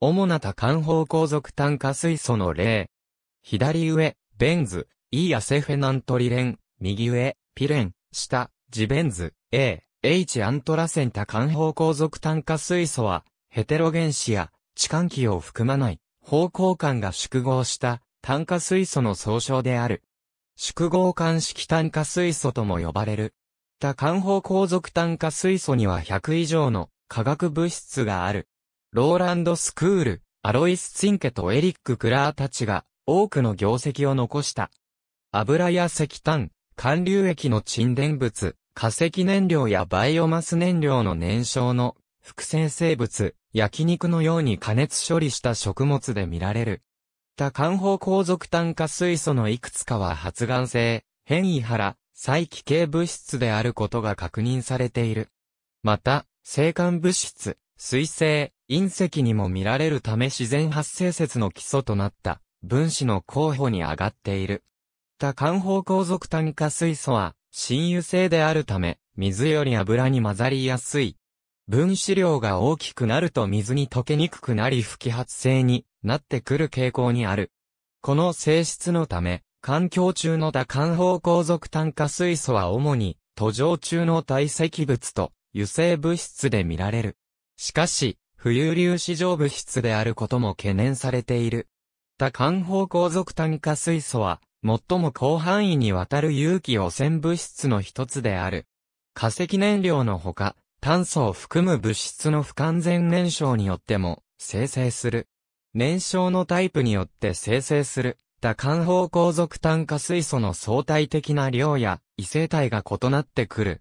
主な多環方航属炭化水素の例。左上、ベンズ、E アセフェナントリレン、右上、ピレン、下、ジベンズ、A、H アントラセン多環方航属炭化水素は、ヘテロ原子や、置換器を含まない、方向間が縮合した炭化水素の総称である。縮合間式炭化水素とも呼ばれる。多環方航属炭化水素には100以上の化学物質がある。ローランド・スクール、アロイス・ツィンケとエリック・クラーたちが多くの業績を残した。油や石炭、還流液の沈殿物、化石燃料やバイオマス燃料の燃焼の複製生物、焼肉のように加熱処理した食物で見られる。多環方鉱属炭化水素のいくつかは発がん性、変異原、再帰系物質であることが確認されている。また、生還物質、水性、隕石にも見られるため自然発生説の基礎となった分子の候補に上がっている。多環方向属炭化水素は親油性であるため水より油に混ざりやすい。分子量が大きくなると水に溶けにくくなり不揮発性になってくる傾向にある。この性質のため、環境中の多環方向属炭化水素は主に途上中の堆積物と油性物質で見られる。しかし、浮遊粒子状物質であることも懸念されている。多環方向属炭化水素は、最も広範囲にわたる有機汚染物質の一つである。化石燃料のほか、炭素を含む物質の不完全燃焼によっても生成する。燃焼のタイプによって生成する。多環方向属炭化水素の相対的な量や異性体が異なってくる。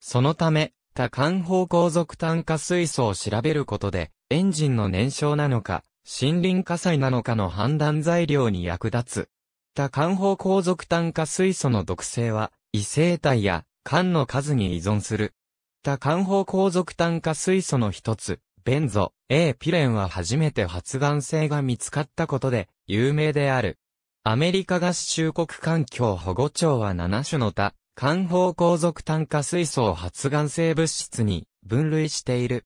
そのため、った方皇続炭化水素を調べることで、エンジンの燃焼なのか、森林火災なのかの判断材料に役立つ。他、環方皇続炭化水素の毒性は、異性体や缶の数に依存する。他、環方皇続炭化水素の一つ、ベンゾ、A ピレンは初めて発がん性が見つかったことで、有名である。アメリカ合衆国環境保護庁は7種の他、環方航続炭化水素を発がん性物質に分類している。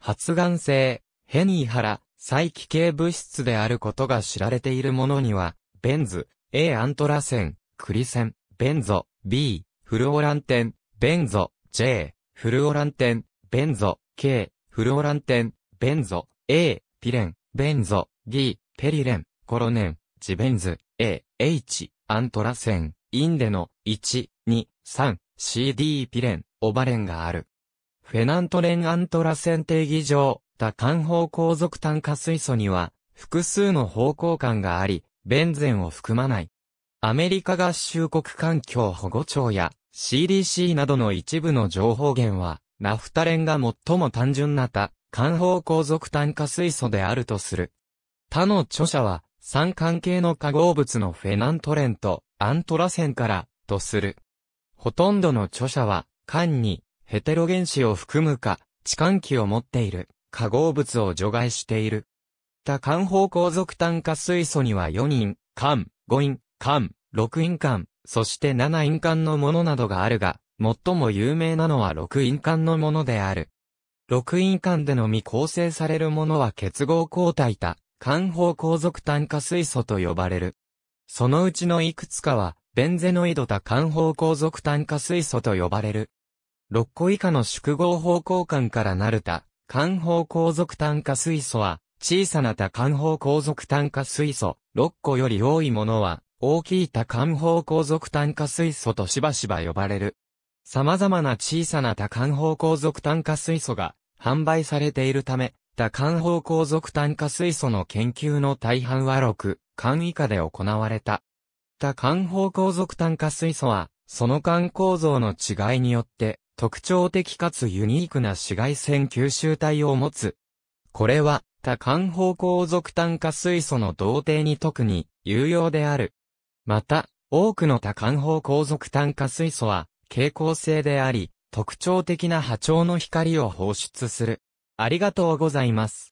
発がん性、ヘニーハラ、再帰系物質であることが知られているものには、ベンズ、A アントラセン、クリセン、ベンゾ、B、フルオランテン、ベンゾ、J、フルオランテン、ベンゾ、K、フルオランテン、ベンゾ、A、ピレン、ベンゾ、D、ペリレン、コロネン、ジベンズ、A、H、アントラセン、インデノ、1、3、CD ピレン、オバレンがある。フェナントレンアントラセン定義上、多環方向属炭化水素には、複数の方向感があり、ベンゼンを含まない。アメリカ合衆国環境保護庁や CDC などの一部の情報源は、ナフタレンが最も単純な多環方向属炭化水素であるとする。他の著者は、三関係の化合物のフェナントレンとアントラセンから、とする。ほとんどの著者は、間に、ヘテロ原子を含むか、置換器を持っている、化合物を除外している。他肝方向属炭化水素には4人、間、5因、間、6因間、そして7因間のものなどがあるが、最も有名なのは6因間のものである。6因間でのみ構成されるものは結合抗体た、肝方向属炭化水素と呼ばれる。そのうちのいくつかは、ベンゼノイド多環方向属炭化水素と呼ばれる。6個以下の縮合方向間からなる多環方向属炭化水素は、小さな多環方向属炭化水素、6個より多いものは、大きい多環方向属炭化水素としばしば呼ばれる。様々な小さな多環方向属炭化水素が販売されているため、多環方向属炭化水素の研究の大半は6、環以下で行われた。った環法属炭化水素は、その環構造の違いによって、特徴的かつユニークな紫外線吸収体を持つ。これは、多環方向属炭化水素の同定に特に有用である。また、多くの多環方向属炭化水素は、蛍光性であり、特徴的な波長の光を放出する。ありがとうございます。